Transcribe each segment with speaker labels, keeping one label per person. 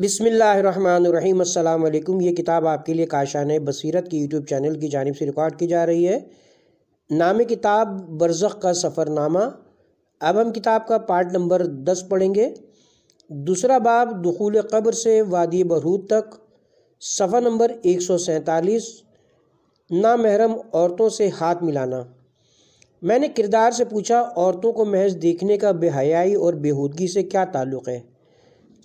Speaker 1: बिसमीम् अल्लाम ये किताब आपके लिए काशान बसीरत की यूट्यूब चैनल की जानब से रिकॉर्ड की जा रही है नाम किताब बरज़ का सफ़रनामा अब हम किताब का पार्ट नंबर दस पढ़ेंगे दूसरा बाब दखूल कब्र से वादी बरूद तक सफ़ा नंबर एक सौ सैंतालीस नामहरम औरतों से हाथ मिलाना मैंने किरदार से पूछा औरतों को महज देखने का बेहयाई और बेहूदगी से क्या ताल्लुक़ है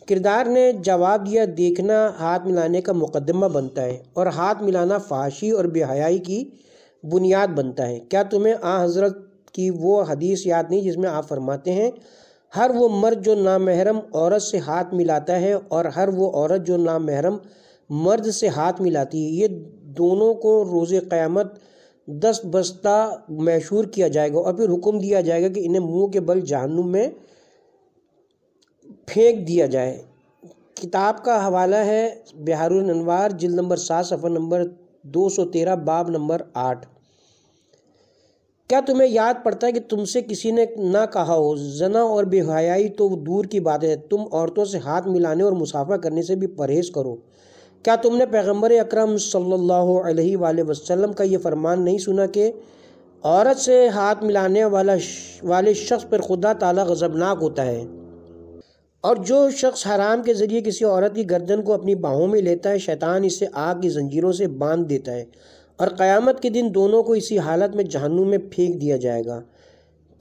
Speaker 1: किरदार ने जवाब दिया देखना हाथ मिलाने का मुकदमा बनता है और हाथ मिलाना फाशी और बेहयाई की बुनियाद बनता है क्या तुम्हें आ हज़रत की वो हदीस याद नहीं जिसमें आप फरमाते हैं हर वो मर्द जो नामहरम औरत से हाथ मिलाता है और हर वो औरत जो नामहरम मर्द से हाथ मिलाती है ये दोनों को रोज़ क़्यामत दस बस्ता मशहूर किया जाएगा और फिर हुक्म दिया जाएगा कि इन्हें मुँह के बल जहनुम में फेंक दिया जाए किताब का हवाला है बिहारुल अनवार जिल नंबर सात सफ़र नंबर दो सौ तेरह बाब नंबर आठ क्या तुम्हें याद पड़ता है कि तुमसे किसी ने ना कहा हो जना और बेहयाई तो दूर की बात है तुम औरतों से हाथ मिलाने और मुसाफा करने से भी परहेज़ करो क्या तुमने पैगंबर अकरम सल्लल्लाहु अलैहि वसल्लम का ये फरमान नहीं सुना कि औरत से हाथ मिलाने वाला वाले शख्स पर खुदा ताला गज़बनाक होता है और जो शख्स हराम के ज़रिए किसी औरत की गर्दन को अपनी बाहों में लेता है शैतान इसे आग की जंजीरों से बांध देता है और क़यामत के दिन दोनों को इसी हालत में जहनू में फेंक दिया जाएगा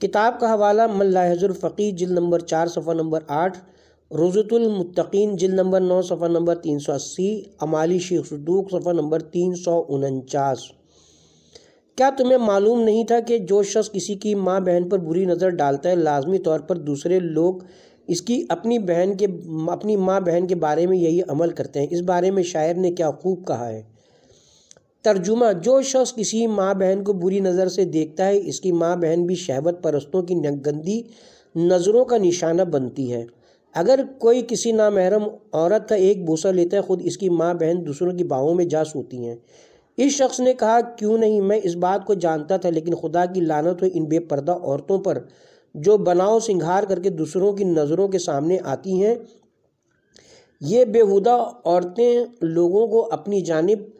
Speaker 1: किताब का हवाला मल्लाजुल्फ़ी जिल नंबर चार सफ़ा नंबर आठ रोज़तुलमतकीन जिल नंबर नौ सफ़ा नंबर तीन सौ अस्सी अमाली शेख सदूक सफ़ा नंबर तीन सौ उनचास क्या तुम्हें मालूम नहीं था कि जो शख्स किसी की माँ बहन पर बुरी नज़र डालता है लाजमी तौर पर दूसरे लोग इसकी अपनी बहन के अपनी माँ बहन के बारे में यही अमल करते हैं इस बारे में शायर ने क्या खूब कहा है तर्जुमा जो शख्स किसी माँ बहन को बुरी नज़र से देखता है इसकी माँ बहन भी शहवत परस्तों की गंदी नज़रों का निशाना बनती है अगर कोई किसी नामहरम औरत का एक बोसा लेता है ख़ुद इसकी माँ बहन दूसरों की बाहों में जा सोती हैं इस शख्स ने कहा क्यों नहीं मैं इस बात को जानता था लेकिन खुदा की लानत हो इन बेपर्दा औरतों पर जो बनाओ सिंगार करके दूसरों की नज़रों के सामने आती हैं ये बेहुदा औरतें लोगों को अपनी जानब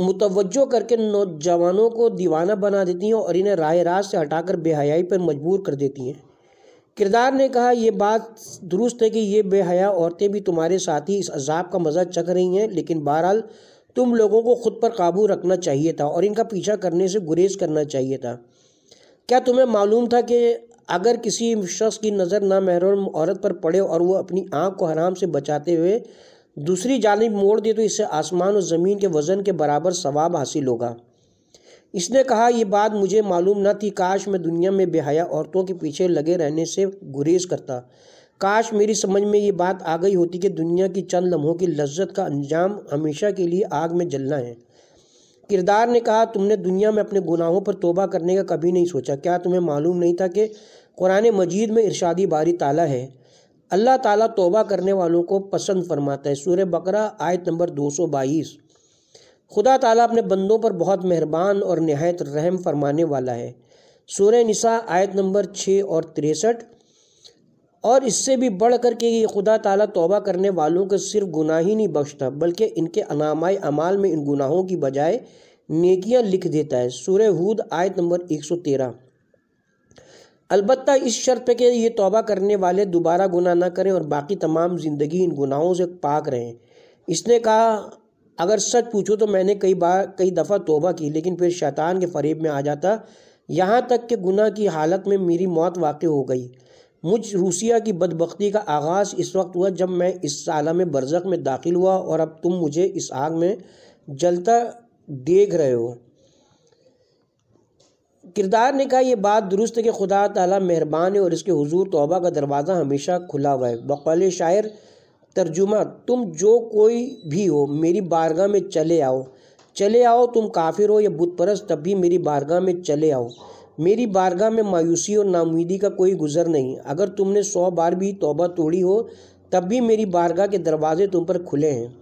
Speaker 1: मुतवजो करके नौजवानों को दीवाना बना देती हैं और इन्हें राय राज से हटाकर बेहयाई पर मजबूर कर देती हैं किरदार ने कहा यह बात दुरुस्त है कि ये बेहया औरतें भी तुम्हारे साथ ही इस अजाब का मज़ा चख रही हैं लेकिन बहरहाल तुम लोगों को ख़ुद पर काबू रखना चाहिए था और इनका पीछा करने से गुरेज करना चाहिए था क्या तुम्हें मालूम था कि अगर किसी शख्स की नज़र ना महरूम औरत पर पड़े और वह अपनी आँख को हराम से बचाते हुए दूसरी जानब मोड़ दे तो इससे आसमान और ज़मीन के वज़न के बराबर सवाब हासिल होगा इसने कहा यह बात मुझे मालूम न थी काश मैं दुनिया में बेहया औरतों के पीछे लगे रहने से गुरेज करता काश मेरी समझ में ये बात आ गई होती कि दुनिया की चंद लम्हों की लज्जत का अंजाम हमेशा के लिए आग में जलना है किरदार ने कहा तुमने दुनिया में अपने गुनाहों पर तोबा करने का कभी नहीं सोचा क्या तुम्हें मालूम नहीं था कि कुरान मजीद में इरशादी बारी ताला है अल्लाह ताला तोबा करने वालों को पसंद फरमाता है सूर्य बकरा आयत नंबर 222 खुदा ताला अपने बंदों पर बहुत मेहरबान और नहायत रहम फरमाने वाला है सूर्य निसा आयत नंबर छः और तिरसठ और इससे भी बढ़ कर के ये खुदा ताला तौबा करने वालों को सिर्फ गुनाह ही नहीं बख्शता बल्कि इनके अनामाय अमाल में इन गुनाहों की बजाय नेकियां लिख देता है सूर्य हूद आयत नंबर 113 अलबत्ता इस शर्त पे कि ये तौबा करने वाले दोबारा गुनाह ना करें और बाकी तमाम ज़िंदगी इन गुनाहों से पाक रहें इसने कहा अगर सच पूछो तो मैंने कई बार कई दफ़ा तोबा की लेकिन फिर शैतान के फरीब में आ जाता यहाँ तक कि गुनाह की हालत में मेरी मौत वाक़ हो गई मुझ रूसिया की बदबख्ती का आगाज़ इस वक्त हुआ जब मैं इस साल में बरज़क में दाखिल हुआ और अब तुम मुझे इस आग में जलता देख रहे हो किरदार ने कहा यह बात दुरुस्त है कि खुदा ताला मेहरबान है और इसके हुजूर तोबा का दरवाज़ा हमेशा खुला हुआ है बकौल शायर तर्जुमा तुम जो कोई भी हो मेरी बारगाह में चले आओ चले आओ तुम काफिर हो या बुत परस तब भी मेरी बारगाह में चले आओ मेरी बारगाह में मायूसी और नामीदी का कोई गुजर नहीं अगर तुमने सौ बार भी तोबा तोड़ी हो तब भी मेरी बारगाह के दरवाजे तुम पर खुले हैं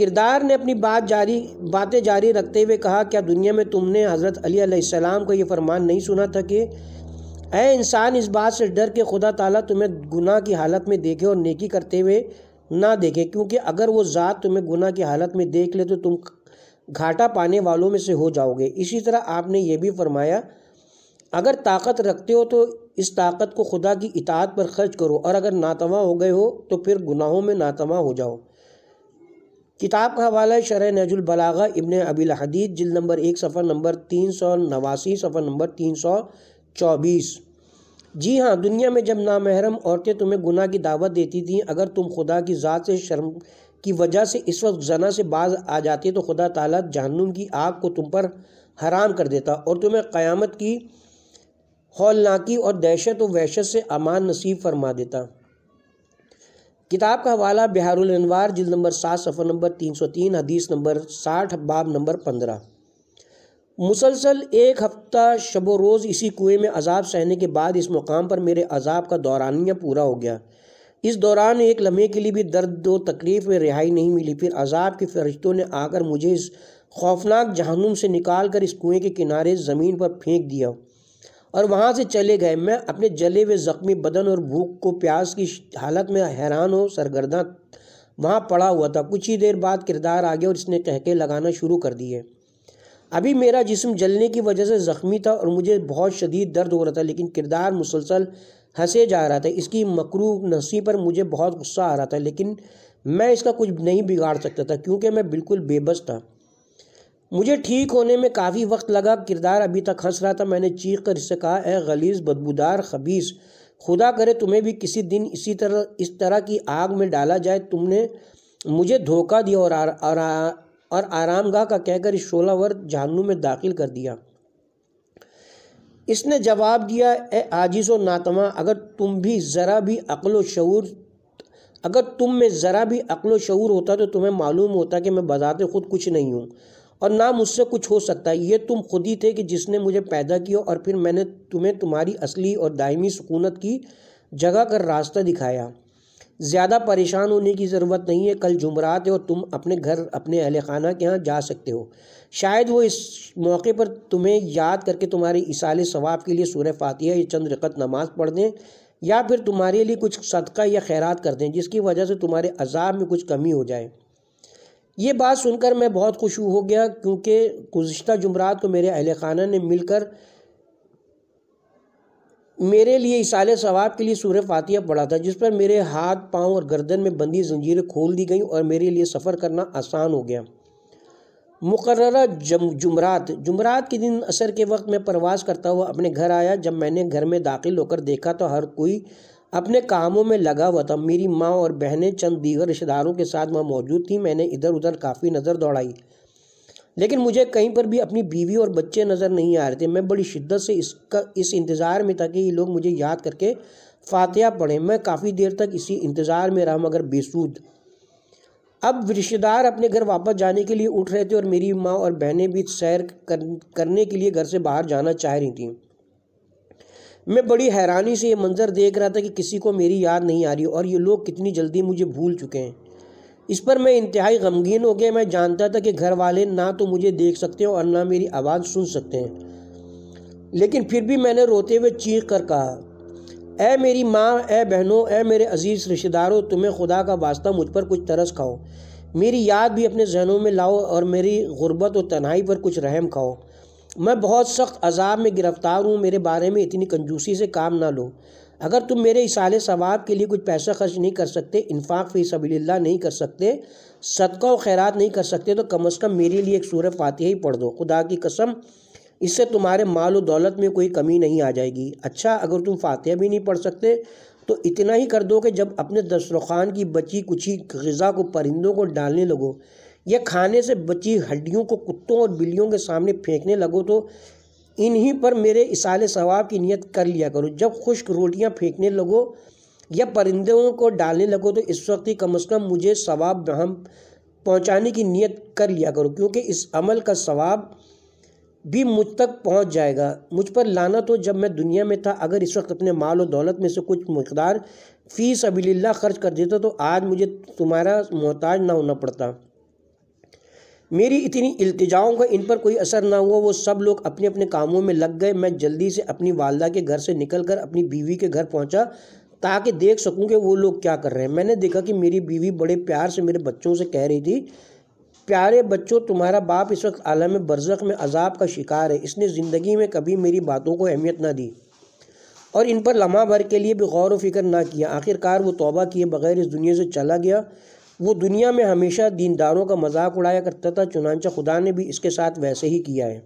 Speaker 1: किरदार ने अपनी बात जारी बातें जारी रखते हुए कहा क्या दुनिया में तुमने हज़रत अली सलाम का ये फरमान नहीं सुना था कि ए इंसान इस बात से डर के खुदा ताला तुम्हें गुनाह की हालत में देखे और नेकी करते हुए ना देखे क्योंकि अगर वो ज़ात तुम्हें गुनाह की हालत में देख ले तो तुम घाटा पाने वालों में से हो जाओगे इसी तरह आपने ये भी फरमाया अगर ताकत रखते हो तो इस ताकत को खुदा की इतात पर खर्च करो और अगर नातवा हो गए हो तो फिर गुनाहों में नातवा हो जाओ किताब का हवाला है शर नजुलबलागा इबन अबिल हदीद जिल नंबर एक सफ़र नंबर तीन सौ नवासी सफ़र नंबर तीन सौ चौबीस जी हाँ दुनिया में जब नामहरम औरतें तुम्हें गुनाह की दावत देती थीं अगर तुम खुदा की ज़ात से शर्म की वजह से इस वक्त जना से बाज आ जाती तो खुदा ताला जहनुम की आग को तुम पर हराम कर देता और तुम्हें क़यामत की हौलनाकी और दहशत व वहशत से अमान नसीब फरमा देता किताब का हवाला बिहारुल अनवार जिल नंबर सात सफ़र नंबर तीन सौ तीन हदीस नंबर साठ बाब नंबर पंद्रह मुसलसल एक हफ्ता शब रोज़ इसी कुएं में अजाब सहने के बाद इस मुकाम पर मेरे अजाब का दौरानिया पूरा हो गया इस दौरान एक लम्हे के लिए भी दर्द और तकलीफ़ में रिहाई नहीं मिली फिर अजाब के फरिश्तों ने आकर मुझे इस खौफनाक जहनुम से निकाल कर इस कुएँ के किनारे ज़मीन पर फेंक दिया और वहाँ से चले गए मैं अपने जले हुए ज़ख्मी बदन और भूख को प्यास की हालत में हैरान हो सरगर्दा वहाँ पड़ा हुआ था कुछ ही देर बाद किरदार आ गया और इसने कहके लगाना शुरू कर दिए अभी मेरा जिस्म जलने की वजह से ज़ख्मी था और मुझे बहुत शदीद दर्द हो रहा था लेकिन किरदार मुसलसल हंसे जा रहा था इसकी मकरू नसी पर मुझे बहुत गुस्सा आ रहा था लेकिन मैं इसका कुछ नहीं बिगाड़ सकता था क्योंकि मैं बिल्कुल बेबस था मुझे ठीक होने में काफ़ी वक्त लगा किरदार अभी तक हंस रहा था मैंने चीख कर इससे कहा ए गलीस बदबूदार खबीस खुदा करे तुम्हें भी किसी दिन इसी तरह इस तरह की आग में डाला जाए तुमने मुझे धोखा दिया और आर, और, और आरामगाह का कहकर इस शोलावर जहनू में दाखिल कर दिया इसने जवाब दिया ए आजिज़ व नातमा अगर तुम भी ज़रा भी अक्ल शूर अगर तुम में ज़रा भी अक्ल शूर होता तो तुम्हें मालूम होता कि मैं बजाते ख़ुद कुछ नहीं हूँ और ना मुझसे कुछ हो सकता है ये तुम खुद ही थे कि जिसने मुझे पैदा किया और फिर मैंने तुम्हें तुम्हारी असली और दायमी सुकूनत की जगह कर रास्ता दिखाया ज़्यादा परेशान होने की ज़रूरत नहीं है कल जुमरात है और तुम अपने घर अपने अहल खाना के यहाँ जा सकते हो शायद वो इस मौके पर तुम्हें याद करके तुम्हारे इसाल सवाब के लिए सूर्य फातिया या चंद रकत नमाज पढ़ दें या फिर तुम्हारे लिए कुछ सदका या खैरात कर दें जिसकी वजह से तुम्हारे अजाब में कुछ कमी हो जाए ये बात सुनकर मैं बहुत खुश हो गया क्योंकि गुज्त जुमरात को मेरे अहल खाना ने मिलकर मेरे लिए इसाले सवाब के लिए सूर फातिया पढ़ा था जिस पर मेरे हाथ पांव और गर्दन में बंदी जंजीरें खोल दी गई और मेरे लिए सफ़र करना आसान हो गया मुकर्रा जुमरात जुमरात के दिन असर के वक्त मैं प्रवास करता हुआ अपने घर आया जब मैंने घर में दाखिल होकर देखा तो हर कोई अपने कामों में लगा हुआ था मेरी माँ और बहनें चंद दीगर रिश्तेदारों के साथ वहाँ मौजूद थी मैंने इधर उधर काफ़ी नज़र दौड़ाई लेकिन मुझे कहीं पर भी अपनी बीवी और बच्चे नज़र नहीं आ रहे थे मैं बड़ी शिद्दत से इसका इस इंतज़ार में था कि ये लोग मुझे याद करके फातिहा पढ़ें मैं काफ़ी देर तक इसी इंतज़ार में रहा मगर बेसूद अब रिश्तेदार अपने घर वापस जाने के लिए उठ रहे थे और मेरी माँ और बहनें भी सैर कर, करने के लिए घर से बाहर जाना चाह रही थीं मैं बड़ी हैरानी से ये मंज़र देख रहा था कि किसी को मेरी याद नहीं आ रही और ये लोग कितनी जल्दी मुझे भूल चुके हैं इस पर मैं इंतहाई गमगीन हो गया मैं जानता था कि घर वाले ना तो मुझे देख सकते हैं और ना मेरी आवाज़ सुन सकते हैं लेकिन फिर भी मैंने रोते हुए चीख कर कहा ऐ मेरी माँ ऐ बहनों ऐ मेरे अजीज़ रिश्तेदारों तुम्हें खुदा का वास्ता मुझ पर कुछ तरस खाओ मेरी याद भी अपने जहनों में लाओ और मेरी गुर्बत और तन्हाई पर कुछ रहम खाओ मैं बहुत सख्त अजाब में गिरफ़्तार हूँ मेरे बारे में इतनी कंजूसी से काम ना लो अगर तुम मेरे इसाले सवाब के लिए कुछ पैसा खर्च नहीं कर सकते इनफाक फ़ी सबील्ला नहीं कर सकते सदका और खैरत नहीं कर सकते तो कम अज़ कम मेरे लिए एक सूर फातह ही पढ़ दो खुदा की कसम इससे तुम्हारे माल और दौलत में कोई कमी नहीं आ जाएगी अच्छा अगर तुम फातह भी नहीं पढ़ सकते तो इतना ही कर दो कि जब अपने दस्तरखान की बची कुछ ही गज़ा को परिंदों को डालने लगो या खाने से बची हड्डियों को कुत्तों और बिल्लियों के सामने फेंकने लगो तो इन्हीं पर मेरे इसाले सवाब की नियत कर लिया करो जब खुश्क रोटियां फेंकने लगो या परिंदों को डालने लगो तो इस वक्त ही कम अज़ कम मुझे सवाब हम पहुंचाने की नियत कर लिया करो क्योंकि इस अमल का सवाब भी मुझ तक पहुंच जाएगा मुझ पर लाना तो जब मैं दुनिया में था अगर इस वक्त अपने माल और दौलत में से कुछ मकदार फ़ीस अबिल्ला खर्च कर देता तो आज मुझे तुम्हारा मोहताज ना होना पड़ता मेरी इतनी इल्तिजाओं का इन पर कोई असर ना हुआ वो सब लोग अपने अपने कामों में लग गए मैं जल्दी से अपनी वालदा के घर से निकलकर अपनी बीवी के घर पहुंचा ताकि देख सकूं कि वो लोग क्या कर रहे हैं मैंने देखा कि मेरी बीवी बड़े प्यार से मेरे बच्चों से कह रही थी प्यारे बच्चों तुम्हारा बाप इस वक्त आलम बरजक में अजाब का शिकार है इसने ज़िंदगी में कभी मेरी बातों को अहमियत ना दी और इन पर लम्हा भर के लिए भी गौर व फिक्र ना किया आखिरकार वो तौबा किए बगैर इस दुनिया से चला गया वो दुनिया में हमेशा दीनदारों का मजाक उड़ाया करता था चुनानचा खुदा ने भी इसके साथ वैसे ही किया है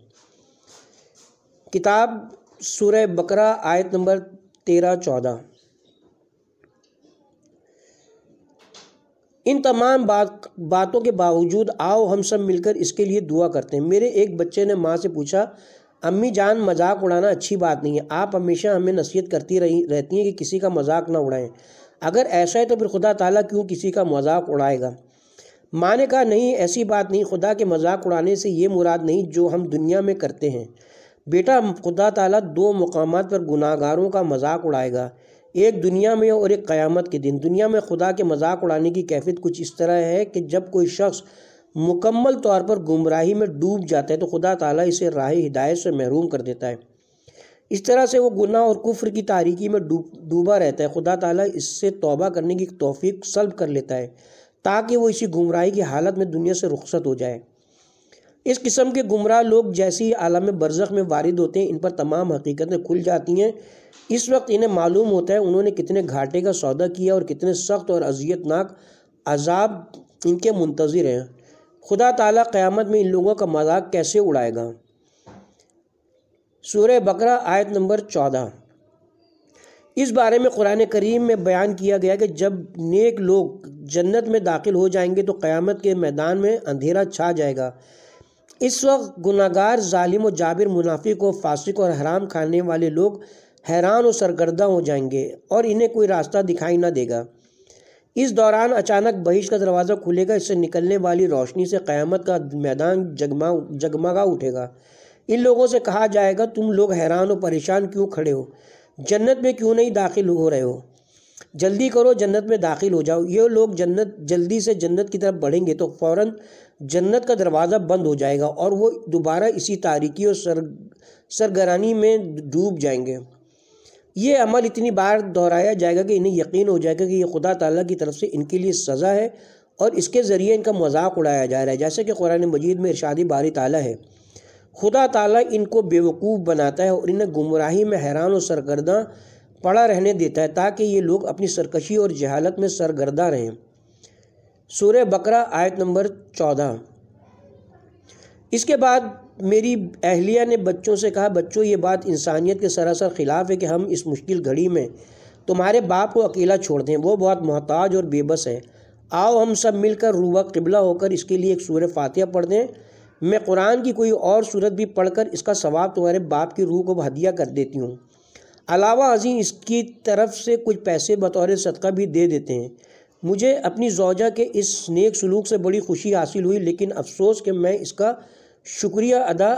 Speaker 1: किताब सुर बकरा आयत नंबर तेरह चौदह इन तमाम बात बातों के बावजूद आओ हम सब मिलकर इसके लिए दुआ करते हैं मेरे एक बच्चे ने माँ से पूछा अम्मी जान मजाक उड़ाना अच्छी बात नहीं है आप हमेशा हमें नसीहत करती रही रहती हैं कि किसी का मजाक ना उड़ाएं अगर ऐसा है तो फिर खुदा ताला क्यों किसी का मजाक उड़ाएगा माँ ने कहा नहीं ऐसी बात नहीं खुदा के मजाक उड़ाने से ये मुराद नहीं जो हम दुनिया में करते हैं बेटा खुदा ताला दो मकाम पर गुनागारों का मजाक उड़ाएगा एक दुनिया में और एक क़यामत के दिन दुनिया में खुदा के मजाक उड़ाने की कैफियत कुछ इस तरह है कि जब कोई शख्स मुकम्मल तौर पर गुमराही में डूब जाता है तो खुदा ताला इसे राह हिदायत से महरूम कर देता है इस तरह से वो गुनाह और कुफ्र की तारीकी में डूब डूबा रहता है खुदा ताला इससे तौबा करने की तौफीक सल्ब कर लेता है ताकि वो इसी गुमराही की हालत में दुनिया से रुखसत हो जाए इस किस्म के गुमराह लोग जैसे ही आलम बरजक में वारिद होते हैं इन पर तमाम हकीकतें खुल जाती हैं इस वक्त इन्हें मालूम होता है उन्होंने कितने घाटे का सौदा किया और कितने सख्त और अजियतनाक अजाब इनके मुंतज़िर हैं खुदा ताला क़यामत में इन लोगों का मजाक कैसे उड़ाएगा सूर्य बकरा आयत नंबर चौदह इस बारे में कुरान करीम में बयान किया गया कि जब नेक लोग जन्नत में दाखिल हो जाएंगे तो क़यामत के मैदान में अंधेरा छा जाएगा इस वक्त गुनागार ालिम और जाबिर मुनाफिक और फासिक और हराम खाने वाले लोग हैरान और सरगर्दा हो जाएंगे और इन्हें कोई रास्ता दिखाई ना देगा इस दौरान अचानक बहिश का दरवाज़ा खुलेगा इससे निकलने वाली रोशनी से क़यामत का मैदान जगमा जगमगा उठेगा इन लोगों से कहा जाएगा तुम लोग हैरान और परेशान क्यों खड़े हो जन्नत में क्यों नहीं दाखिल हो रहे हो जल्दी करो जन्नत में दाखिल हो जाओ ये लोग जन्नत जल्दी से जन्नत की तरफ बढ़ेंगे तो फ़ौर जन्नत का दरवाज़ा बंद हो जाएगा और वो दोबारा इसी तारीकी और सर सरगरानी में डूब जाएंगे ये अमल इतनी बार दोहराया जाएगा कि इन्हें यकीन हो जाएगा कि ये खुदा ताला की तरफ से इनके लिए सज़ा है और इसके ज़रिए इनका मजाक उड़ाया जा रहा है जैसे कि कुरान मजीद में इरशादी बारी ताला है खुदा ताला इनको बेवकूफ़ बनाता है और इन्हें गुमराही में हैरान और सरगर्दा पड़ा रहने देता है ताकि ये लोग अपनी सरकशी और जहालत में सरगर्दा रहें सूर्य बकरा आयत नंबर चौदह इसके बाद मेरी अहलिया ने बच्चों से कहा बच्चों ये बात इंसानियत के सरासर ख़िलाफ़ है कि हम इस मुश्किल घड़ी में तुम्हारे बाप को अकेला छोड़ दें वो बहुत मोहताज और बेबस है आओ हम सब मिलकर रूबा किबला होकर इसके लिए एक सूर्य फातिहा पढ़ दें मैं कुरान की कोई और सूरत भी पढ़कर इसका सवाब तुम्हारे बाप की रूह को हदिया कर देती हूँ अलावा अजी इसकी तरफ से कुछ पैसे बतौर सदका भी दे देते हैं मुझे अपनी जौजा के इस नेक सलूक से बड़ी खुशी हासिल हुई लेकिन अफसोस कि मैं इसका शुक्रिया अदा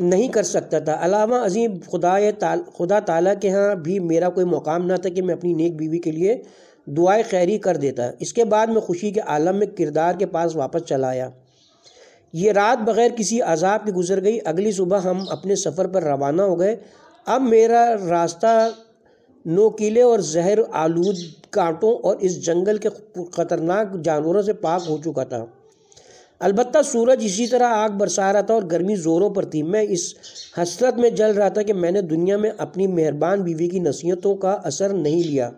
Speaker 1: नहीं कर सकता था अलावा अजीम खुदा ताल खुदा ताला के यहाँ भी मेरा कोई मकाम ना था कि मैं अपनी नेक बीवी के लिए दुआ खैरी कर देता इसके बाद मैं खुशी के आलम में किरदार के पास वापस चला आया ये रात बग़ैर किसी अजाब के गुज़र गई अगली सुबह हम अपने सफ़र पर रवाना हो गए अब मेरा रास्ता नोकीले और जहर आलूद कांटों और इस जंगल के ख़तरनाक जानवरों से पाक हो चुका था अलबत् सूरज इसी तरह आग बरसा रहा था और गर्मी ज़ोरों पर थी मैं इस हसरत में जल रहा था कि मैंने दुनिया में अपनी मेहरबान बीवी की नसीहतों का असर नहीं लिया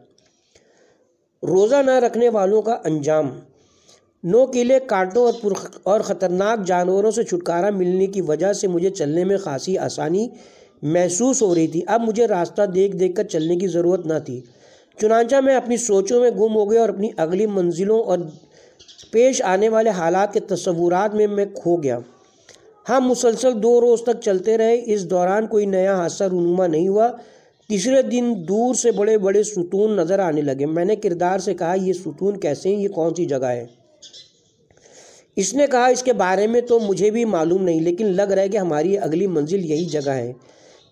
Speaker 1: रोज़ा ना रखने वालों का अंजाम नो किले कांटों और और ख़तरनाक जानवरों से छुटकारा मिलने की वजह से मुझे चलने में खासी आसानी महसूस हो रही थी अब मुझे रास्ता देख देख कर चलने की ज़रूरत ना थी चुनाचा मैं अपनी सोचों में गुम हो गया और अपनी अगली मंजिलों और पेश आने वाले हालात के तस्वूर में मैं खो गया हम मुसलसल दो रोज़ तक चलते रहे इस दौरान कोई नया हादसा रूनुमा नहीं हुआ तीसरे दिन दूर से बड़े बड़े सुतून नज़र आने लगे मैंने किरदार से कहा ये सुतून कैसे हैं ये कौन सी जगह है इसने कहा इसके बारे में तो मुझे भी मालूम नहीं लेकिन लग रहा है कि हमारी अगली मंजिल यही जगह है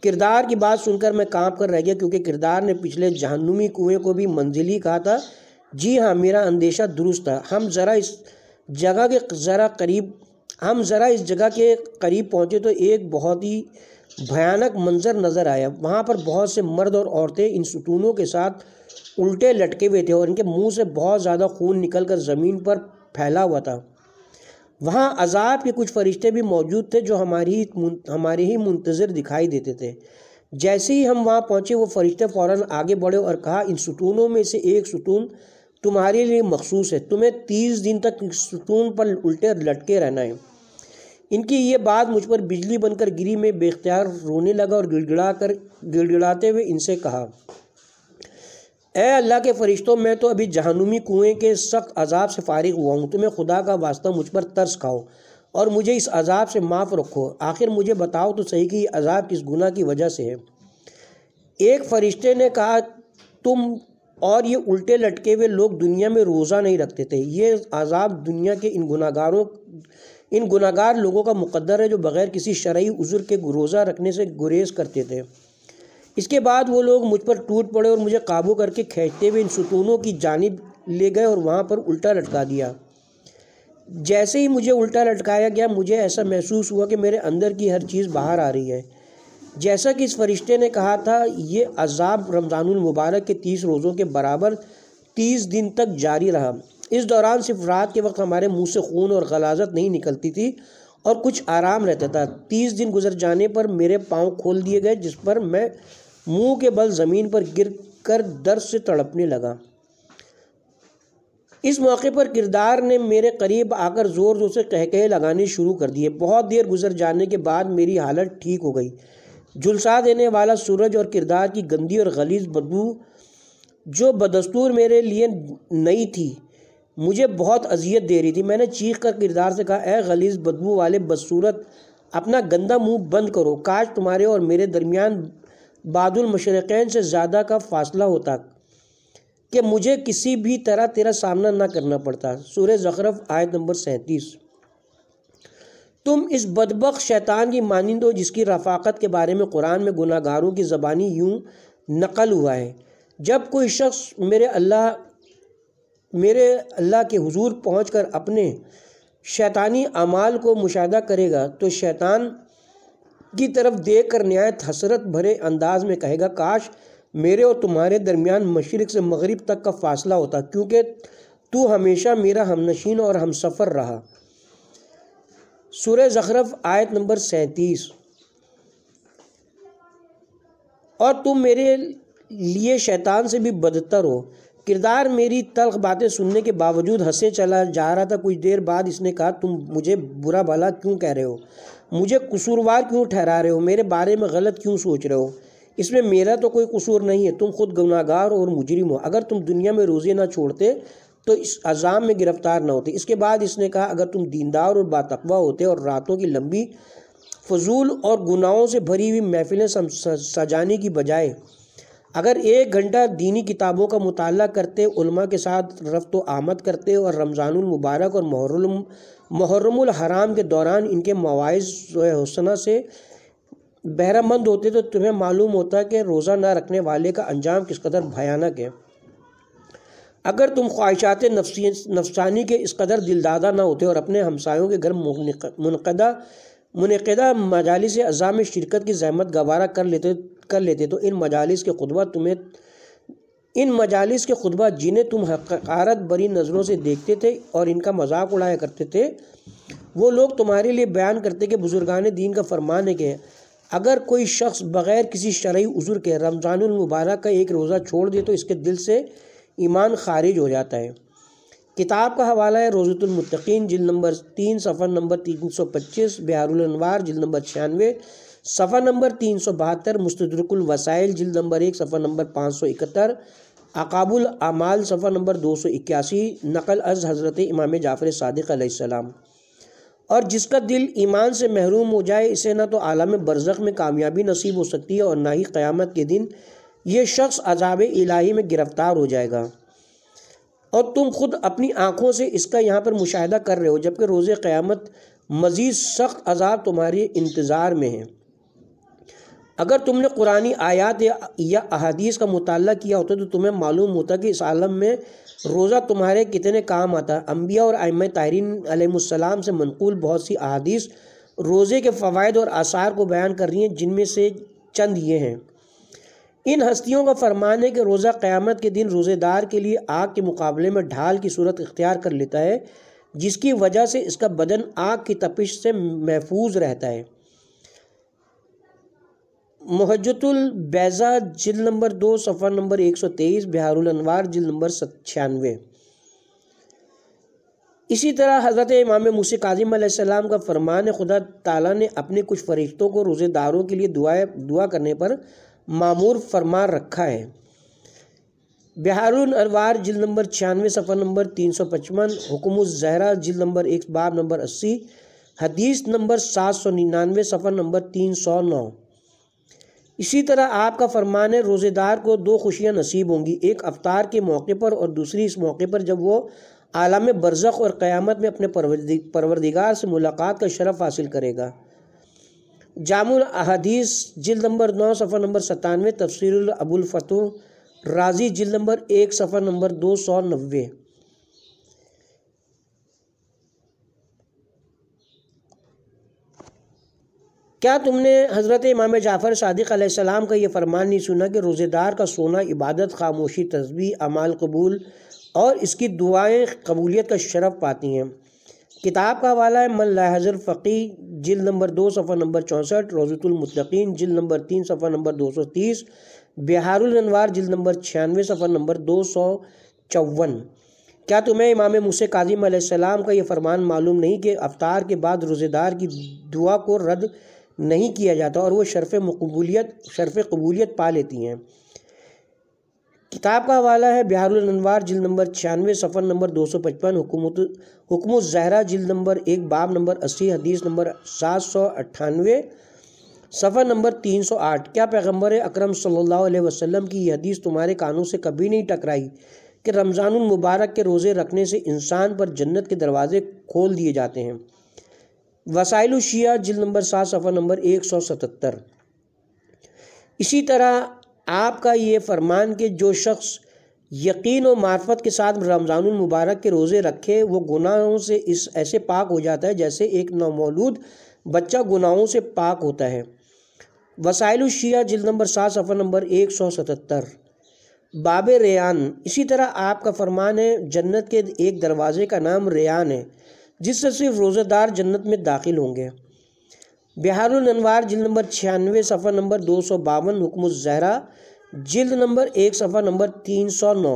Speaker 1: किरदार की बात सुनकर मैं काँप कर रह गया क्योंकि किरदार ने पिछले जहनुमी कुएं को भी मंजिल ही कहा था जी हाँ मेरा अंदेशा दुरुस्त था हम ज़रा इस जगह के ज़रा करीब हम ज़रा इस जगह के करीब पहुँचे तो एक बहुत ही भयानक मंजर नज़र आया वहाँ पर बहुत से मर्द और औरतें इन सुतूनों के साथ उल्टे लटके हुए थे और इनके मुंह से बहुत ज़्यादा खून निकलकर ज़मीन पर फैला हुआ था वहाँ अजाब के कुछ फरिश्ते भी मौजूद थे जो हमारी ही हमारे ही मुंतज़र दिखाई देते थे जैसे ही हम वहाँ पहुँचे वो फरिश्ते फ़ौर आगे बढ़े और कहा इन सुतूनों में से एक सुतून तुम्हारे लिए मखसूस है तुम्हें तीस दिन तक सुतून पर उल्टे लटके रहना है इनकी ये बात मुझ पर बिजली बनकर गिरी में बेख्तियार रोने लगा और गिड़गिड़ा कर गिड़गिड़ाते हुए इनसे कहा ए अल्लाह के फ़रिश्तों मैं तो अभी जहनुमी कुएं के सख्त अजाब से फारिग हुआ हूँ तुम्हें खुदा का वास्ता मुझ पर तरस खाओ और मुझे इस अजाब से माफ़ रखो आखिर मुझे बताओ तो सही कि अजाब किस गुना की वजह से है एक फ़रिश्ते ने कहा तुम और ये उल्टे लटके हुए लोग दुनिया में रोज़ा नहीं रखते थे ये अजाब दुनिया के इन गुनागारों इन गुनागार लोगों का मुकद्दर है जो बग़ैर किसी शर्य उज़ुर के रोज़ा रखने से गुरेज करते थे इसके बाद वो लोग मुझ पर टूट पड़े और मुझे काबू करके खींचते हुए इन सुतूनों की जानब ले गए और वहाँ पर उल्टा लटका दिया जैसे ही मुझे उल्टा लटकाया गया मुझे ऐसा महसूस हुआ कि मेरे अंदर की हर चीज़ बाहर आ रही है जैसा कि इस फरिश्ते ने कहा था ये अजाब रमज़ानुल मुबारक के तीस रोज़ों के बराबर तीस दिन तक जारी रहा इस दौरान सिर्फ रात के वक्त हमारे मुंह से खून और गलाजत नहीं निकलती थी और कुछ आराम रहता था तीस दिन गुजर जाने पर मेरे पाँव खोल दिए गए जिस पर मैं मुंह के बल ज़मीन पर गिर कर दर्द से तड़पने लगा इस मौके पर किरदार ने मेरे करीब आकर ज़ोर ज़ोर से कहके लगाने शुरू कर दिए बहुत देर गुजर जाने के बाद मेरी हालत ठीक हो गई झुलसा देने वाला सूरज और किरदार की गंदी और गलीज बदबू जो बदस्तूर मेरे लिए नई थी मुझे बहुत अजियत दे रही थी मैंने चीख कर किरदार से कहा ए गलीज बदबू वाले बदसूरत अपना गंदा मुंह बंद करो काश तुम्हारे और मेरे दरमियान मशरक़ैन से ज़्यादा का फासला होता कि मुझे किसी भी तरह तेरा सामना ना करना पड़ता सूर्य ज़खरफ आयत नंबर सैंतीस तुम इस बदबक शैतान की मानंद हो जिसकी रफाकत के बारे में कुरान में गुनागारों की ज़बानी यूँ नकल हुआ है जब कोई शख्स मेरे अल्लाह मेरे अल्लाह के हुजूर पहुंचकर अपने शैतानी अमाल को मुशाह करेगा तो शैतान की तरफ देख कर न्यायत हसरत भरे अंदाज में कहेगा काश मेरे और तुम्हारे दरमियान मशरक से मगरब तक का फासला होता क्योंकि तू हमेशा मेरा हमनशीन और हम सफ़र रहा सूर्य ज़खरफ आयत नंबर सैंतीस और तुम मेरे लिए शैतान से भी बदतर हो किरदार मेरी तलख बातें सुनने के बावजूद हंसे चला जा रहा था कुछ देर बाद इसने कहा तुम मुझे बुरा भला क्यों कह रहे हो मुझे कसूरवार क्यों ठहरा रहे हो मेरे बारे में गलत क्यों सोच रहे हो इसमें मेरा तो कोई कसूर नहीं है तुम खुद गुनागार और मुजरिम हो अगर तुम दुनिया में रोज़े ना छोड़ते तो इस अजाम में गिरफ्तार ना होते इसके बाद इसने कहा अगर तुम दीनदार और बातकवा होते और रातों की लंबी फजूल और गुनाहों से भरी हुई महफिलें सजाने की बजाय अगर एक घंटा दीनी किताबों का मुताल करते उल्मा के साथ रफ्त आमद करते और रमज़ानमबारक और मुहर्रम मुहर्रमुल हराम के दौरान इनके मवाज़ हसना से बहरामंद होते तो तुम्हें मालूम होता कि रोज़ा ना रखने वाले का अंजाम किस कदर भयानक है अगर तुम ख्वाहिशात नफसी नफसानी के इस कदर दिलदादा ना होते और अपने हमसायों के घर मुनदा मुनदा मजालिस अज़ाम शिरकत की जहमत गवारा कर लेते कर लेते तो इन मजालिस के खुतबा तुम्हें इन मजालिस के खुतबा जिन्हें तुम हकारत बरी नज़रों से देखते थे और इनका मजाक उड़ाया करते थे वो लोग तुम्हारे लिए बयान करते कि बुजुर्गान दीन का फरमान है कि अगर कोई शख्स बग़ैर किसी शरय उज़ुर के रमज़ानमबारक का एक रोज़ा छोड़ दे तो इसके दिल से ईमान खारिज हो जाता है किताब का हवाला है रोज़तुलमतकीन जिल नंबर तीन सफ़र नंबर तीन सौ पच्चीस बिहारुलवार जिल नंबर छियानवे सफ़ा नंबर तीन सौ बहत्तर मुस्तरकुल वसाइल जिल नंबर एक सफ़ा नंबर पाँच सौ इकहत्तर अकाबुल अमाल सफ़ा नंबर दो सौ इक्यासी नकल अज हज़रत इमाम जाफ़र सदक़म और जिसका दिल ईमान से महरूम हो जाए इसे ना तो आलम बरज़ में कामयाबी नसीब हो सकती है और ना ही क़यामत के दिन ये शख्स अजाब इलाही में गिरफ़्तार हो जाएगा और तुम खुद अपनी आँखों से इसका यहाँ पर मुशाह कर रहे हो जबकि रोज़ क़्यामत मज़ीद सख्त अजाब तुम्हारे इंतज़ार में है अगर तुमने कुरानी आयात या अहदीस का मुताल किया होता तो तुम्हें मालूम होता कि इस आलम में रोज़ा तुम्हारे कितने काम आता है अम्बिया और आम तहरीन से मनकूल बहुत सी अहदीस रोज़े के फ़वाद और आसार को बयान कर रही हैं जिनमें से चंद ये हैं इन हस्तियों का फरमान है कि रोज़ा क़्यामत के दिन रोज़ेदार के लिए आग के मुकाबले में ढाल की सूरत इख्तियार कर लेता है जिसकी वजह से इसका बदन आग की तपिश से महफूज रहता है मोहजतुल बैजा जिल नंबर दो सफर नंबर एक सौ तेईस बिहारुल अनवार जिल नंबर छियानवे इसी तरह हज़रत इमाम मूसी काजिम सलाम का फरमान खुदा ताला ने अपने कुछ फरिश्तों को रोज़ेदारों के लिए दुआ दुआ करने पर मामूर फरमा रखा है बिहारुल अनवार जिल नंबर छियानवे सफ़र नंबर तीन सौ पचपन जहरा जिल नंबर एक बाब नंबर अस्सी हदीस नंबर सात सौ निन्यानवे सफ़र नंबर तीन सौ नौ इसी तरह आपका फरमान है रोज़ेदार को दो खुशियाँ नसीब होंगी एक अवतार के मौके पर और दूसरी इस मौके पर जब वो आलम बरज़ और क़्यामत में अपने परवरदिगार से मुलाकात का शरफ़ हासिल करेगा जामुल अहदीस जिल्द नंबर नौ सफर नंबर सतानवे तफसीर अबुलफतु राजी जिल्द नंबर एक सफ़र नंबर दो सौ नब्बे क्या तुमने हज़रत इमाम जाफ़र सदक आसमाम का यह फरमान नहीं सुना कि रोज़ेदार का सोना इबादत खामोशी तस्वी अमाल कबूल और इसकी दुआएँ कबूलियत का शरफ पाती हैं किताब का हवाला है मल्ला हज़र फकीह जिल नंबर दो सफ़ा नंबर चौंसठ रोज़तुलमतकीन जिल नंबर तीन सफ़ा नंबर दो सौ तीस बिहारुलनवार जिल नंबर छियानवे सफ़ा नंबर दो सौ चौवन क्या तुम्हें इमाम मुसे काजिम का यह फरमान मालूम नहीं कि अवतार के बाद रोज़ेदार की दुआ को रद्द नहीं किया जाता और वो शर्फ़ मकबूलियत शर्फ़ कबूलियत पा लेती हैं किताब का हवाला है बिहार जिल नंबर छियानवे सफ़र नंबर दो सौ पचपन हुकूमत ज़हरा जिल नंबर एक बाब नंबर अस्सी हदीस नंबर सात सौ अट्ठानवे सफ़र नंबर तीन सौ आठ क्या पैगम्बर अक्रम सल अलैहि वसल्लम की यह हदीस तुम्हारे कानों से कभी नहीं टकराई कि रमज़ान मुबारक के रोज़े रखने से इंसान पर जन्नत के दरवाज़े खोल दिए जाते हैं वसाइल शिया जिल नंबर सात सफ़ा नंबर एक सौ सतहत्तर इसी तरह आपका ये फरमान कि जो शख्स यकीन और मार्फत के साथ रमज़ान मुबारक के रोज़े रखे वो गुनाहों से इस ऐसे पाक हो जाता है जैसे एक नौमौलूद बच्चा गुनाहों से पाक होता है वसाइल शिया जिल नंबर सात सफ़ा नंबर एक सौ सतहत्तर बाब रेयान इसी तरह आपका फरमान है जन्नत के एक दरवाज़े का नाम रेयान है जिससे सिर्फ रोज़ेदार जन्नत में दाखिल होंगे बिहार जिल नंबर छियानवे सफ़ा नंबर दो सौ बावन हुक्म जहरा जिल्द नंबर एक सफ़ा नंबर तीन सौ नौ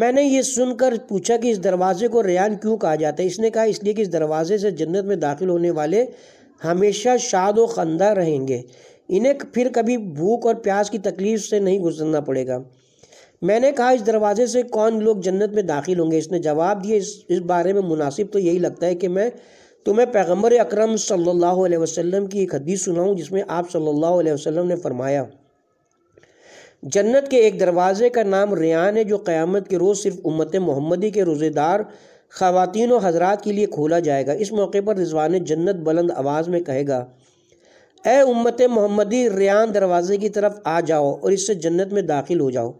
Speaker 1: मैंने ये सुनकर पूछा कि इस दरवाज़े को रेयान क्यों कहा जाता है इसने कहा इसलिए कि इस दरवाज़े से जन्नत में दाखिल होने वाले हमेशा शाद व खंदा रहेंगे इन्हें फिर कभी भूख और प्यास की तकलीफ़ से नहीं गुजरना पड़ेगा मैंने कहा इस दरवाजे से कौन लोग जन्नत में दाखिल होंगे इसने जवाब दिए इस, इस बारे में मुनासिब तो यही लगता है कि मैं तुम्हें पैगम्बर अक्रम सल्लल्लाहु की एक हदीस सुनाऊँ जिसमें आप सल्ला वसम ने फरमाया जन्नत के एक दरवाज़े का नाम रियान है जो क़्यामत के रोज़ सिर्फ उम्मत मोहम्मदी के रोज़ेदार खातिन और हजरात के लिए खोला जाएगा इस मौके पर रिजवान जन्नत बुलंद आवाज़ में कहेगा ए उम्मत मोहम्मदी रियान दरवाज़े की तरफ आ जाओ और इससे जन्नत में दाखिल हो जाओ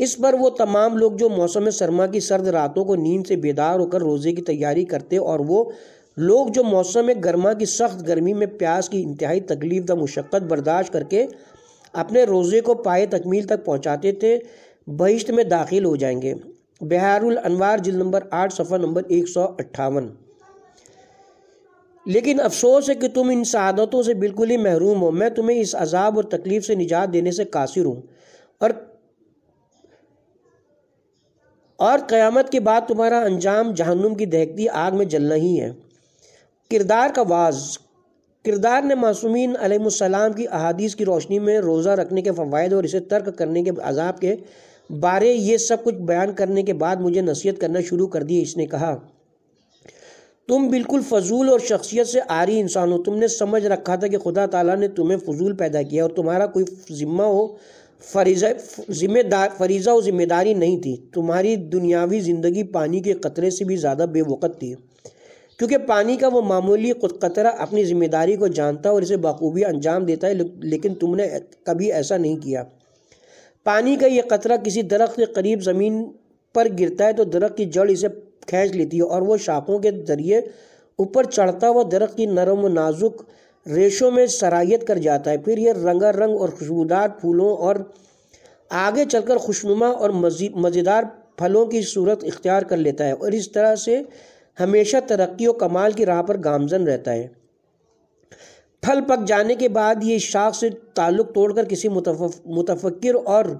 Speaker 1: इस पर वो तमाम लोग जो मौसम सरमा की सर्द रातों को नींद से बेदार होकर रोज़े की तैयारी करते और वो लोग जो मौसम गर्मा की सख्त गर्मी में प्यास की इंतहाई तकलीफ व मुशक्क़त बर्दाश्त करके अपने रोज़े को पाए तकमील तक पहुँचाते थे बहिश्त में दाखिल हो जाएंगे बहारुल अनवार जिल नंबर आठ सफर नंबर एक सौ अट्ठावन लेकिन अफसोस है कि तुम इन शहादतों से बिल्कुल ही महरूम हो मैं तुम्हें इस अजाब और तकलीफ़ से निजात देने से कासिर हूँ और और क़यामत के बाद तुम्हारा अंजाम जहन्नुम की दहकती आग में जलना ही है किरदार का वाज किरदार ने मासूमिन अलैहिस्सलाम की अहादीस की रोशनी में रोज़ा रखने के फ़वाद और इसे तर्क करने के अजाब के बारे ये सब कुछ बयान करने के बाद मुझे नसीहत करना शुरू कर दी इसने कहा तुम बिल्कुल फजूल और शख्सियत से आरी इंसान हो तुमने समझ रखा था कि खुदा तला ने तुम्हें फजूल पैदा किया और तुम्हारा कोई ज़िम्मा हो फरीजा जिम्मेदार फरीजा और ज़िम्मेदारी नहीं थी तुम्हारी दुनियावी ज़िंदगी पानी के कतरे से भी ज़्यादा बेवकत थी क्योंकि पानी का वो मामूली कतरा अपनी ज़िम्मेदारी को जानता और इसे बखूबी अंजाम देता है लेकिन तुमने कभी ऐसा नहीं किया पानी का ये कतरा किसी दरख्त के करीब ज़मीन पर गिरता है तो दरख्त की जड़ इसे खींच लेती है और वह शाखों के ज़रिए ऊपर चढ़ता हुआ दरख्त की नरम व नाजुक रेशों में सराहियत कर जाता है फिर यह रंगा रंग और खुशबूदार फूलों और आगे चलकर खुशनुमा और मज़ेदार फलों की सूरत इख्तियार कर लेता है और इस तरह से हमेशा तरक्की और कमाल की राह पर गामजन रहता है फल पक जाने के बाद ये शाख से ताल्लुक़ तोड़कर किसी मुतफ़िर और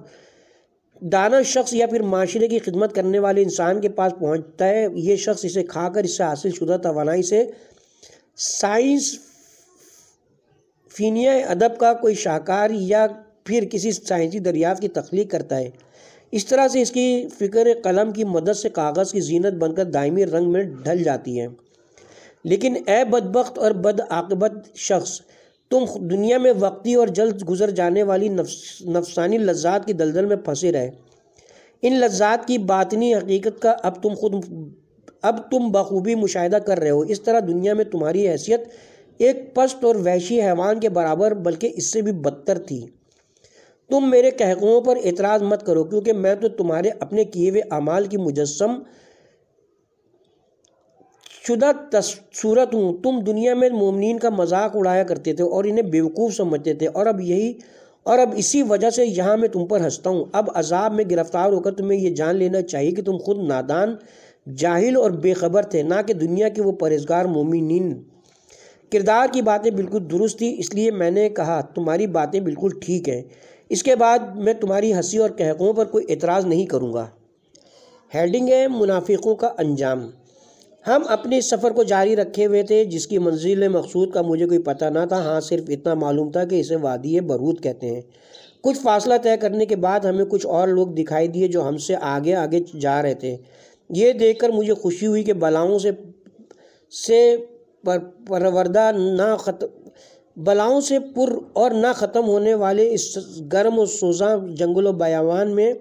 Speaker 1: दाना शख्स या फिर माशरे की खिदमत करने वाले इंसान के पास पहुंचता है ये शख्स इसे खाकर इससे हासिल शुदा तोानाई से साइंस फ़ीनिया अदब का कोई शाहकार या फिर किसी साइंसी दरियाफ़ की तख्लीक करता है इस तरह से इसकी फ़िक्र कलम की मदद से कागज़ की जीनत बनकर दायमी रंग में ढल जाती है लेकिन ए बदबخت और बद आकबत शख्स तुम दुनिया में वक्ती और जल्द गुजर जाने वाली नफ्स, नफसानी लज्जात की दलदल में फंसे रहे इन लज्जात की बातनी हकीकत का अब तुम खुद अब तुम बखूबी मुशाह कर रहे हो इस तरह दुनिया में तुम्हारी हैसियत एक पस्त और वैशी हैवान के बराबर बल्कि इससे भी बदतर थी तुम मेरे कहकों पर एतराज़ मत करो क्योंकि मैं तो तुम्हारे अपने किए हुए अमाल की मुजस्म शुदा तस्सूरत हूँ तुम दुनिया में मोमिन का मजाक उड़ाया करते थे और इन्हें बेवकूफ़ समझते थे और अब यही और अब इसी वजह से यहाँ मैं तुम पर हंसता हूँ अब अजाब में गिरफ्तार होकर तुम्हें यह जान लेना चाहिए कि तुम खुद नादान जाहिल और बेखबर थे ना कि दुनिया के वो परहेजगार मोमिन किरदार की बातें बिल्कुल दुरुस्त थी इसलिए मैंने कहा तुम्हारी बातें बिल्कुल ठीक हैं इसके बाद मैं तुम्हारी हंसी और कहकों पर कोई एतराज़ नहीं करूँगा हेडिंग है मुनाफिकों का अंजाम हम अपने इस सफ़र को जारी रखे हुए थे जिसकी मंजिल मकसूद का मुझे कोई पता ना था हाँ सिर्फ इतना मालूम था कि इसे वादी बरूद कहते हैं कुछ फासला तय करने के बाद हमें कुछ और लोग दिखाई दिए जो हमसे आगे आगे जा रहे थे ये देखकर मुझे खुशी हुई कि बलाओं से से पर परवरदा ना खत बलाओं से पुर और ना ख़त्म होने वाले इस गर्म और सोजा जंगल बयावान में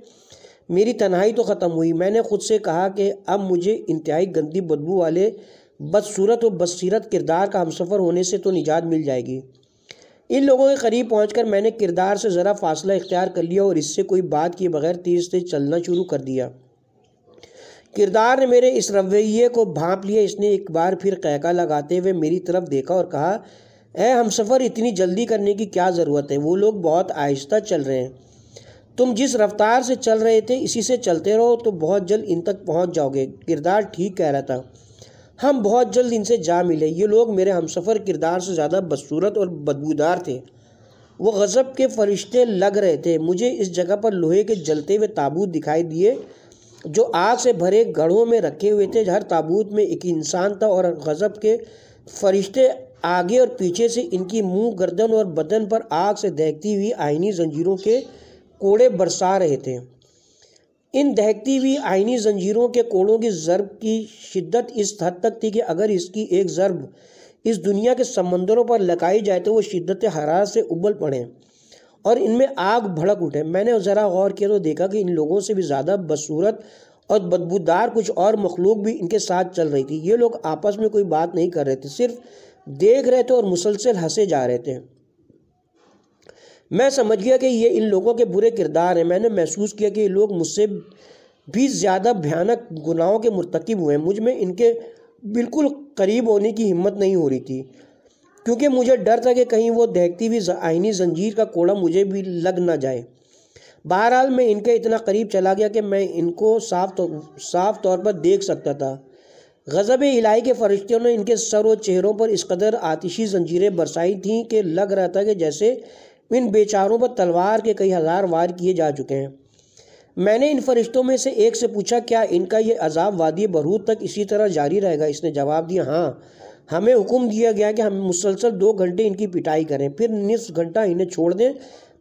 Speaker 1: मेरी तनहाई तो ख़त्म हुई मैंने खुद से कहा कि अब मुझे इंतहाई गंदी बदबू वाले बदसूरत और बदसीरत किरदार का हमसफ़र होने से तो निजात मिल जाएगी इन लोगों के करीब पहुंचकर मैंने किरदार से ज़रा फासला इख्तियार कर लिया और इससे कोई बात किए बगैर तेज से चलना शुरू कर दिया किरदार ने मेरे इस रवैये को भांप लिया इसने एक बार फिर कहका लगाते हुए मेरी तरफ देखा और कहा ए हम सफ़र इतनी जल्दी करने की क्या ज़रूरत है वो लोग बहुत आहिस्ता चल रहे हैं तुम जिस रफ्तार से चल रहे थे इसी से चलते रहो तो बहुत जल्द इन तक पहुंच जाओगे किरदार ठीक कह रहा था हम बहुत जल्द इनसे जा मिले ये लोग मेरे हमसफ़र किरदार से ज़्यादा बदसूरत और बदबूदार थे वो गज़ब के फरिश्ते लग रहे थे मुझे इस जगह पर लोहे के जलते हुए ताबूत दिखाई दिए जो आग से भरे गढ़ों में रखे हुए थे हर ताबूत में एक इंसान था और गज़ब के फरिश्ते आगे और पीछे से इनकी मुंह गर्दन और बदन पर आग से दहकती हुई आईनी जंजीरों के कोड़े बरसा रहे थे इन दहकती हुई आइनी जंजीरों के कोड़ों की ज़रब की शिद्दत इस हद तक थी कि अगर इसकी एक ज़रब इस दुनिया के समंदरों पर लगाई जाए तो वो शिद्दत हरार से उबल पड़े और इनमें आग भड़क उठे मैंने ज़रा गौर किया तो देखा कि इन लोगों से भी ज़्यादा बदसूरत और बदबूदार कुछ और मखलूक भी इनके साथ चल रही थी ये लोग आपस में कोई बात नहीं कर रहे थे सिर्फ देख रहे थे और मुसलसल हंसे जा रहे थे मैं समझ गया कि ये इन लोगों के बुरे किरदार हैं मैंने महसूस किया कि ये लोग मुझसे भी ज़्यादा भयानक गुनाहों के मरतकब हुए हैं मुझ में इनके बिल्कुल करीब होने की हिम्मत नहीं हो रही थी क्योंकि मुझे डर था कि कहीं वो देखती हुई आइनी जंजीर का कोड़ा मुझे भी लग ना जाए बहरहाल मैं इनके इतना करीब चला गया कि मैं इनको साफ तो, साफ तौर पर देख सकता था गज़ब इलाही के फरिश्तों ने इनके सर और चेहरों पर इस कदर आतिशी जंजीरें बरसाई थीं कि लग रहा था कि जैसे इन बेचारों पर तलवार के कई हज़ार वार किए जा चुके हैं मैंने इन फरिश्तों में से एक से पूछा क्या इनका ये अजाब वादी बरूद तक इसी तरह जारी रहेगा इसने जवाब दिया हाँ हमें हुक्म दिया गया कि हम मुसलसल दो घंटे इनकी पिटाई करें फिर निसफ घंटा इन्हें छोड़ दें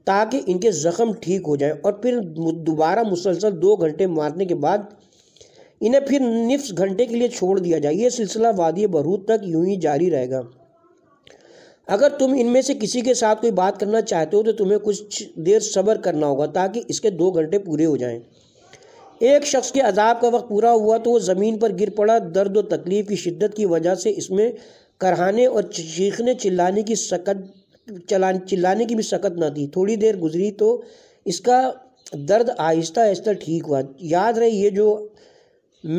Speaker 1: ताकि इनके ज़ख्म ठीक हो जाएं और फिर दोबारा मुसलसल दो घंटे मारने के बाद इन्हें फिर निफ्स घंटे के लिए छोड़ दिया जाए ये सिलसिला वादी बरूद तक यूं ही जारी रहेगा अगर तुम इनमें से किसी के साथ कोई बात करना चाहते हो तो तुम्हें कुछ देर सब्र करना होगा ताकि इसके दो घंटे पूरे हो जाएं एक शख्स के अजाब का वक्त पूरा हुआ तो वह ज़मीन पर गिर पड़ा दर्द और तकलीफ़ की शिद्दत की वजह से इसमें करहाने और चीखने चिल्लाने की सकत चला चिल्लाने की भी सकत ना थी थोड़ी देर गुजरी तो इसका दर्द आहिस्ता आहिस्ता ठीक हुआ याद रहे ये जो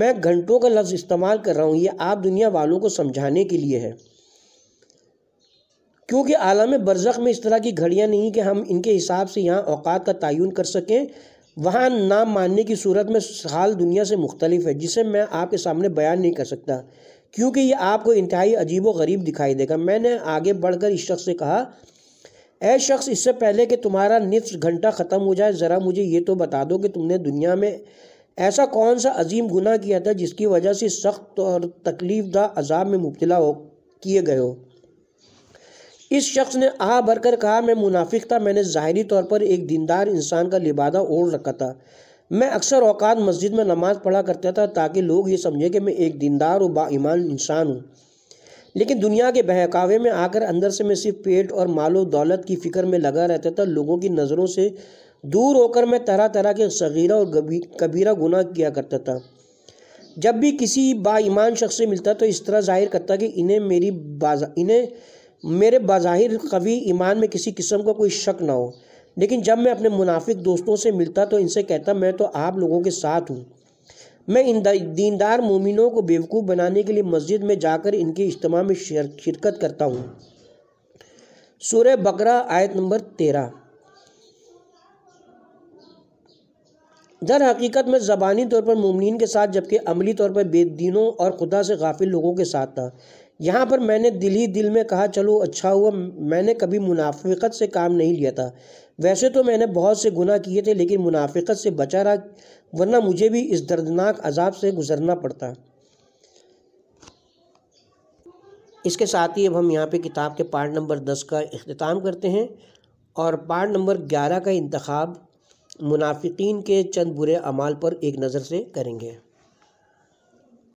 Speaker 1: मैं घंटों का लफ्ज़ इस्तेमाल कर रहा हूँ ये आप दुनिया वालों को समझाने के लिए है क्योंकि आलम बरज़ में इस तरह की घड़ियाँ नहीं कि हम इनके हिसाब से यहाँ अवात का तयन कर सकें वहाँ ना मानने की सूरत में हाल दुनिया से मुख्तलिफ है जिसे मैं आपके सामने बयान नहीं कर सकता क्योंकि ये आपको इंतहाई अजीब व गरीब दिखाई देगा मैंने आगे बढ़कर इस शख्स से कहा ए शख्स इससे पहले कि तुम्हारा निफ्स घंटा ख़त्म हो जाए ज़रा मुझे ये तो बता दो कि तुमने दुनिया में ऐसा कौन सा अजीम गुनाह किया था जिसकी वजह से सख्त और तकलीफ अजाब में मुबतला हो किए गए हो इस शख्स ने आ भरकर कहा मैं मुनाफिक था मैंने ज़ाहरी तौर पर एक दीनदार इंसान का लिबादा ओढ़ रखा था मैं अक्सर औकात मस्जिद में नमाज़ पढ़ा करता था ताकि लोग ये समझें कि मैं एक दीनदार और बाईमान इंसान हूँ लेकिन दुनिया के बहकावे में आकर अंदर से मैं सिर्फ पेट और मालो दौलत की फ़िक्र में लगा रहता था लोगों की नज़रों से दूर होकर मैं तरह तरह के सगीरा और कबीरा गुनाह किया करता था जब भी किसी बाईमान शख्स से मिलता तो इस तरह जाहिर करता कि इन्हें मेरी बाजा इन्हें मेरे बाज़ाहिर कवि ईमान में किसी किस्म का कोई शक ना हो लेकिन जब मैं अपने मुनाफिक दोस्तों से मिलता तो इनसे कहता मैं तो आप लोगों के साथ हूँ मैं इन दीनदार मोमिनों को बेवकूफ़ बनाने के लिए मस्जिद में जाकर इनके इज्तम में शिरकत करता हूँ सूर्य बकरा आयत नंबर तेरह दर हकीकत में ज़बानी तौर पर ममनिन के साथ जबकि अमली तौर पर बेदीनों और खुदा से गाफिल लोगों के साथ था यहाँ पर मैंने दिल ही दिल में कहा चलो अच्छा हुआ मैंने कभी मुनाफिकत से काम नहीं लिया था वैसे तो मैंने बहुत से गुनाह किए थे लेकिन मुनाफिकत से बचा रहा वरना मुझे भी इस दर्दनाक अजाब से गुजरना पड़ता इसके साथ ही अब हम यहाँ पे किताब के पार्ट नंबर दस का अख्ताम करते हैं और पार्ट नंबर ग्यारह का इंतखब मुनाफिकीन के चंद बुरे अमाल पर एक नज़र से करेंगे